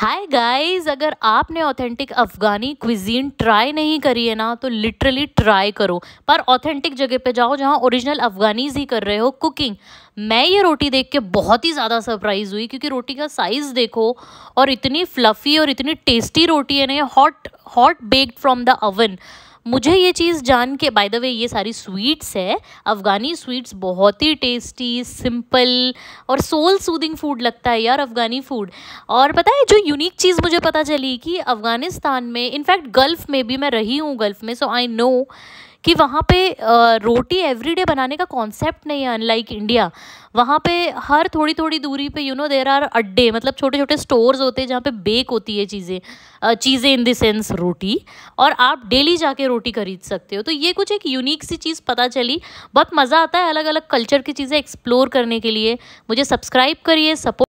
hi guys अगर आपने authentic Afghani cuisine try नहीं करी है ना तो लिटरली ट्राई करो पर ऑथेंटिक जगह पे जाओ जहाँ ओरिजिनल अफ़गानीज ही कर रहे हो कुकिंग मैं ये रोटी देख के बहुत ही ज़्यादा सरप्राइज़ हुई क्योंकि रोटी का साइज़ देखो और इतनी फ्लफ़ी और इतनी टेस्टी रोटी है ना hot hot baked from the oven मुझे ये चीज़ जान के बाय द वे ये सारी स्वीट्स है अफ़गानी स्वीट्स बहुत ही टेस्टी सिंपल और सोल सूदिंग फूड लगता है यार अफ़गानी फूड और पता है जो यूनिक चीज़ मुझे पता चली कि अफ़गानिस्तान में इनफैक्ट गल्फ़ में भी मैं रही हूँ गल्फ़ में सो आई नो कि वहाँ पे रोटी एवरीडे बनाने का कॉन्सेप्ट नहीं है अनलाइक इंडिया वहाँ पे हर थोड़ी थोड़ी दूरी पे यू नो देर आर अड्डे मतलब छोटे छोटे स्टोर्स होते हैं जहाँ पे बेक होती है चीज़ें चीज़ें इन देंस रोटी और आप डेली जाके रोटी खरीद सकते हो तो ये कुछ एक यूनिक सी चीज़ पता चली बहुत मज़ा आता है अलग अलग कल्चर की चीज़ें एक्सप्लोर करने के लिए मुझे सब्सक्राइब करिए सपोर्ट